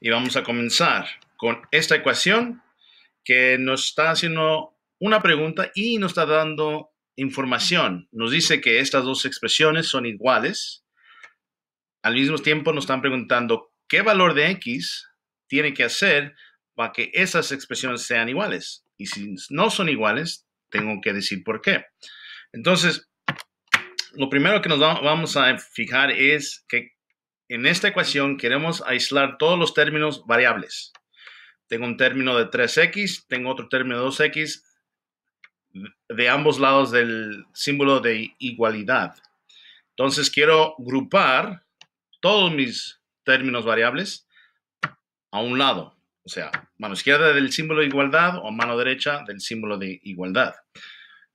Y vamos a comenzar con esta ecuación que nos está haciendo una pregunta y nos está dando información. Nos dice que estas dos expresiones son iguales. Al mismo tiempo nos están preguntando qué valor de x tiene que hacer para que esas expresiones sean iguales. Y si no son iguales, tengo que decir por qué. Entonces, lo primero que nos vamos a fijar es que en esta ecuación queremos aislar todos los términos variables. Tengo un término de 3x, tengo otro término de 2x, de ambos lados del símbolo de igualdad. Entonces quiero agrupar todos mis términos variables a un lado, o sea, mano izquierda del símbolo de igualdad o mano derecha del símbolo de igualdad.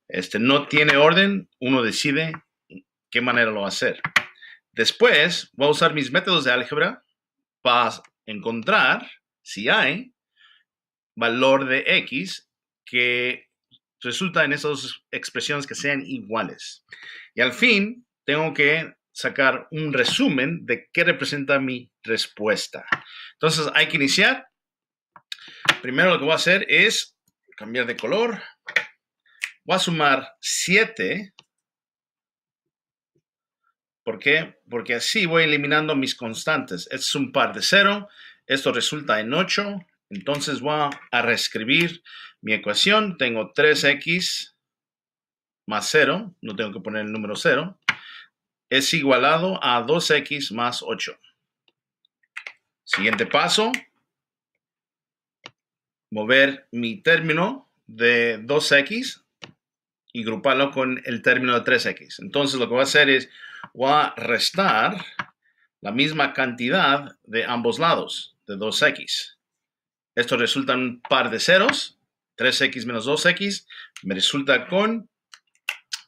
Este no tiene orden, uno decide qué manera lo va a hacer. Después voy a usar mis métodos de álgebra para encontrar si hay valor de x que resulta en esas dos expresiones que sean iguales. Y al fin tengo que sacar un resumen de qué representa mi respuesta. Entonces hay que iniciar. Primero lo que voy a hacer es cambiar de color. Voy a sumar 7 ¿Por qué? Porque así voy eliminando mis constantes. es un par de cero, esto resulta en 8, entonces voy a reescribir mi ecuación. Tengo 3x más 0, no tengo que poner el número 0, es igualado a 2x más 8. Siguiente paso, mover mi término de 2x y gruparlo con el término de 3x. Entonces lo que voy a hacer es voy a restar la misma cantidad de ambos lados, de 2x. Esto resulta un par de ceros, 3x menos 2x, me resulta con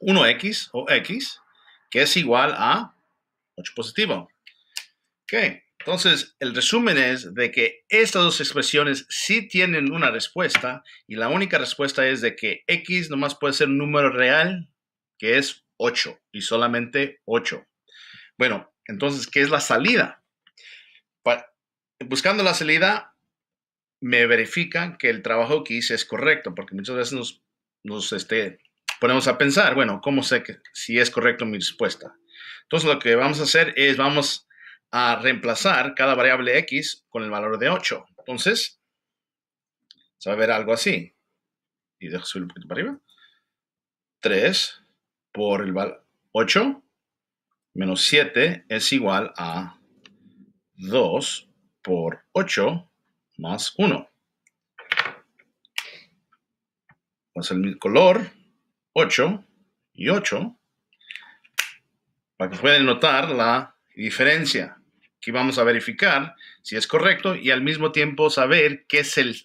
1x o x, que es igual a 8 positivo. Ok, entonces el resumen es de que estas dos expresiones sí tienen una respuesta y la única respuesta es de que x nomás puede ser un número real, que es 8 y solamente 8. Bueno, entonces, ¿qué es la salida? buscando la salida, me verifican que el trabajo que hice es correcto, porque muchas veces nos, nos este, ponemos a pensar, bueno, ¿cómo sé que, si es correcto mi respuesta? Entonces, lo que vamos a hacer es, vamos a reemplazar cada variable x con el valor de 8. Entonces, se va a ver algo así. Y dejo subir un poquito para arriba. 3, por el valor 8 menos 7 es igual a 2 por 8 más 1. vamos el color 8 y 8 para que puedan notar la diferencia. Aquí vamos a verificar si es correcto y al mismo tiempo saber qué es el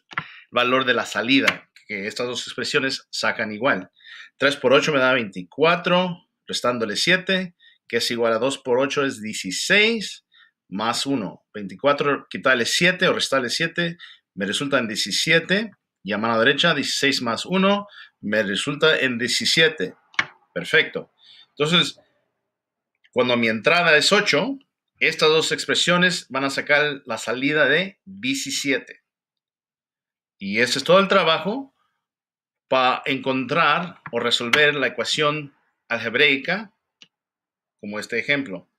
valor de la salida que estas dos expresiones sacan igual. 3 por 8 me da 24, restándole 7, que es igual a 2 por 8 es 16, más 1. 24, quitarle 7 o restarle 7, me resulta en 17. Y a mano derecha, 16 más 1, me resulta en 17. Perfecto. Entonces, cuando mi entrada es 8, estas dos expresiones van a sacar la salida de 17. Y ese es todo el trabajo para encontrar o resolver la ecuación algebraica, como este ejemplo.